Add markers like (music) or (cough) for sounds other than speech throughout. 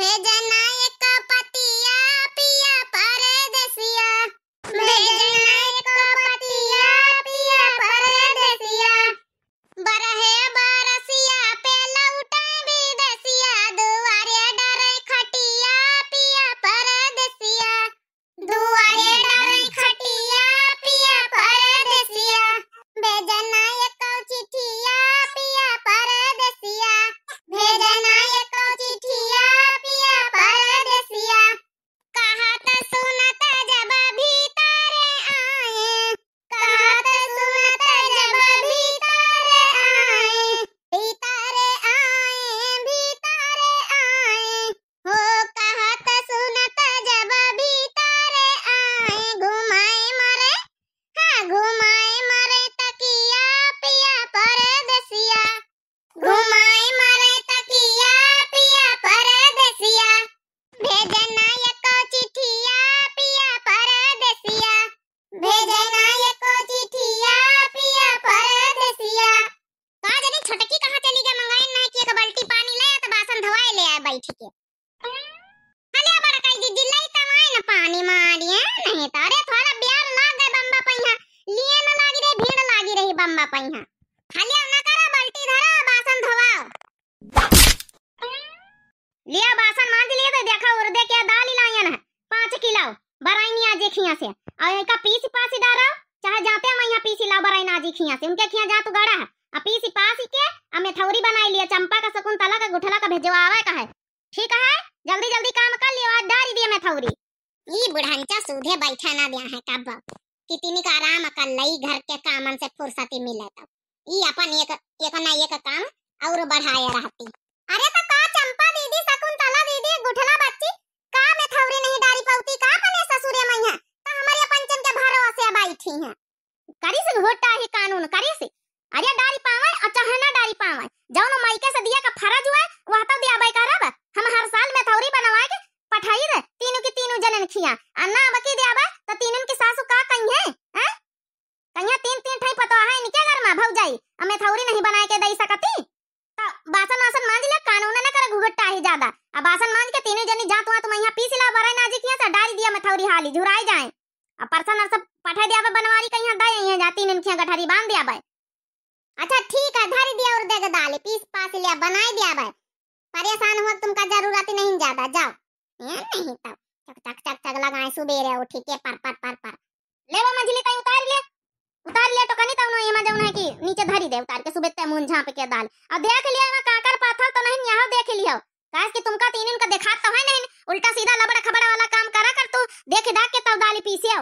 ¡Me आवई हाँ खाली अपना करा बाल्टी धरा बासन धोवा लिया बासन मांज लिए तो देखा उर्दे क्या दाल लाया ना पांच किलो बराई नहीं आज खिया से और इनका पीस पास डारा चाहे जाते हैं मैं यहाँ पीस लाओ बराई ना आज खिया से उनके खिया जा तो गड़ा अब पीस पास के हमें थोड़ी बनाई लिया चंपा का तला का गुठला का भेजवावा का है ठीक है जल्दी जल्दी काम कर लियो आज डारी दिए मैं थोड़ी ई बुढ़ांचा सूधे बैठा ना दिया है कब कितनी का आराम का लई घर के कामन से फुर्सती मिले तब ई अपन एक एक ना एक काम और बढ़ाए रहती अरे तो का चंपा दीदी शकुंतला दीदी गुठला बच्ची का में थवरी नहीं डारी पौती का बने ससुर मैया तो हमारे पंचन के भरोसे बैठी हैं से होता ही कानून करी से अरे અમે थौरी नहीं बनाए के दई सकती बासन आसन मान ले कानून ना कर घुघट्टा ही ज्यादा अब बासन मान के तीनों जनी जात वहां मैं यहां पीस ला बरा जी किया सा डाल दिया मैं थौरी हाली झुराई जाए अब परसन और सब पठा दिया बे बनवारी कहीं दई यहां जाती ने खिया गठरी बांध दिया बे अच्छा ठीक है धारी दिया और दे दे दाले पीस पास लिया बनाई दिया बे परेशान हो तुमका जरूरत नहीं ज्यादा जाओ ये नहीं तब चक चक चक चक लगाए सुबेरे उठ के पर पर पर पर लेवा मजली कहीं उतार ले उतार ले टोकनी तो तब ना एमा जौन है कि नीचे धरी दे उतार के सुबह ते मुंह झांप के दाल अब देख लिया एमा काकर पाथर तो नहीं यहां देख लियो काश कि तुमका तीन इनका देखा तो है नहीं उल्टा सीधा लबड़ा खबड़ा वाला काम करा कर तू देख डाक के तब दाली पीसियो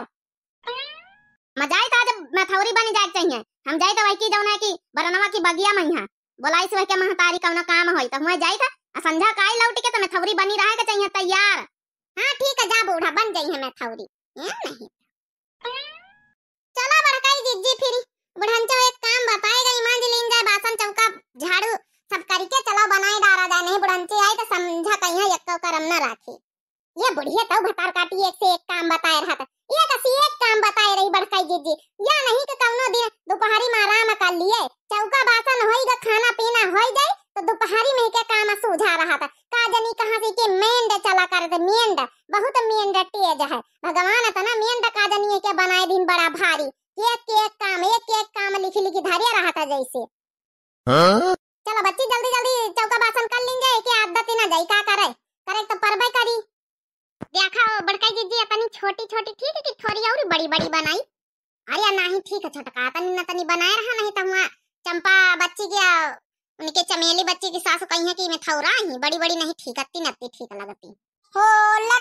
मजा ही था जब मैं मथौरी बनी जाए चाहिए हम जाए तो वही की जौन है कि बरनवा की बगिया में हां बोलाई से के महतारी कौनो काम होई तो हुए जाए था संझा काई लौट के तो मैं मथौरी बनी रहे के चाहिए तैयार हां ठीक है जा बूढ़ा बन जाई है मथौरी नहीं ही जिज्जी फिरी बुढ़ान एक काम बताएगा ईमान जी लेन जाए बासन चौका झाड़ू सब करके चलो बनाए डारा जाए नहीं बुढ़ान आए तो समझा कहीं एक तो करम ना राखी ये बुढ़िया तो भतार काटी एक से एक काम बताए रहा था ये तो सी एक काम बताए रही बड़काई जीजी या नहीं तो कौनो दिन दोपहरी में आराम कर लिए चौका बासन होएगा खाना पीना हो जाए तो दोपहरी में के काम सुझा रहा था का जनी कहां से के मेंड चला कर दे मेंड बहुत मेंड टेज है भगवान तना तो मेंड का जनी के बनाए दिन बड़ा भारी एक एक काम एक एक काम लिखी लिखी धारिया रहा था जैसे हाँ? चलो बच्ची जल्दी जल्दी चौका बासन कर लेंगे कि आदत ना जाए का करे करे तो परबे करी देखा बड़का जीजी अपनी छोटी छोटी ठीक है कि थोड़ी और बड़ी बड़ी बनाई अरे ना ही ठीक है छोटका तनी ना तनी बनाए रहा नहीं तो हुआ चंपा बच्ची गया उनके चमेली बच्ची की सास कही है कि मैं थौरा ही बड़ी बड़ी नहीं ठीक अति नती ठीक लगती हो ल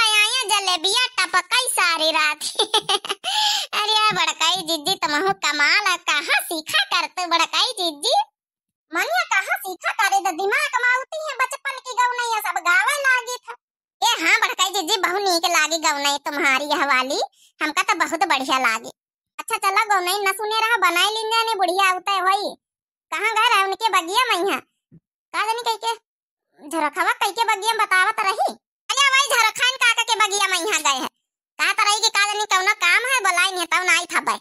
लगाया जलेबिया टपकई सारी रात (laughs) अरे यार बड़काई जीजी तमहु तो कमाल कहाँ सीखा करते बड़काई जीजी मनिया कहाँ सीखा करे द तो दिमाग कमाउती है बचपन की गवनैया सब गावे लागी था ए हाँ बड़काई जीजी बहु नीक लागी गवनई तुम्हारी यह वाली हमका तो बहुत बढ़िया लागी अच्छा चलो गवनई न सुने रहा बनाई लिंजा ने बुढ़िया आवता है वही कहाँ गए रहे उनके बगिया मैया का जानी कह के झरखवा कह के बगिया बतावत रही अरे हमारी झारो खान काका के बगिया में यहां गए हैं कहा तरह के काल नहीं कौनो काम है बुलाई नहीं तब आई था भाई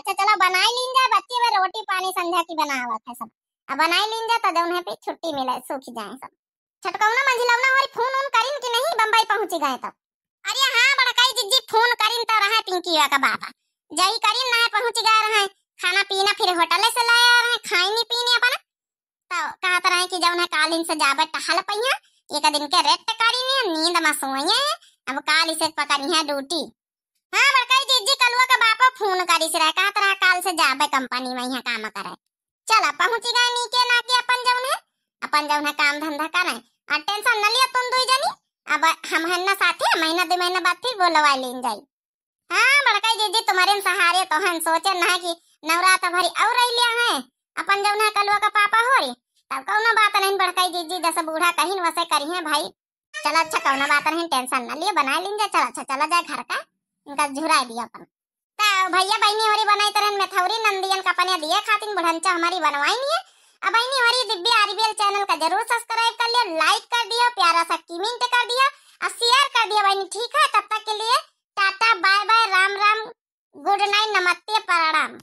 अच्छा चलो बनाई लीन जाए बच्चे में रोटी पानी संध्या की बनावत है सब अब बनाई लीन जाए तो उन्हें पे छुट्टी मिले सूख जाए सब छटकौना मंजिलौना हमारी फोन उन करीन कि नहीं बंबई पहुंच गए तब अरे हां बड़काई जिज्जी फोन करीन तो रहा पिंकी का बाबा जही करीन ना पहुंच गए रहे खाना पीना फिर होटल से लाया रहे खाई नहीं पीने अपना तो कहा तरह की जौन है कालीन से टहल पहिया एक दिन के रेट करी नहीं नींद में सोई है अब काल से पकड़ी है ड्यूटी हां बड़का जी जी कलुआ का बापा फोन करी से रहा तरा काल से जाबे कंपनी में यहां काम करे चल पहुंच गए नीचे ना के अपन जौन है अपन जौन है काम धंधा करे और टेंशन न लिया तुम दो जानी अब हम हन्ना साथी महीना दो महीना बाद फिर बोलवा लेन जाई हां बड़का जी जी तुम्हारे सहारे तो हम सोचे ना कि नवरात्र भरी और रह लिया है अपन जौन है कलुआ का पापा हो रही तब कौना बात नहीं बड़काई जीजी जैसे बूढ़ा कहीं वैसे करी है भाई चल अच्छा कौना बात नहीं टेंशन ना लिए बना लेंगे चल अच्छा चला जाए घर का इनका झुरा दिया अपन तो भैया बहनी होरी बनाई तरह में थौरी नंदियन का पनिया दिए खातिन बुढ़ंचा हमारी बनवाई नहीं है अब बहनी होरी दिव्य आरबीएल चैनल का जरूर सब्सक्राइब कर लिया लाइक कर दिया प्यारा सा कमेंट कर दिया और शेयर कर दिया बहनी ठीक है तब तक के लिए tata bye bye Ram Ram good night नमस्ते प्रणाम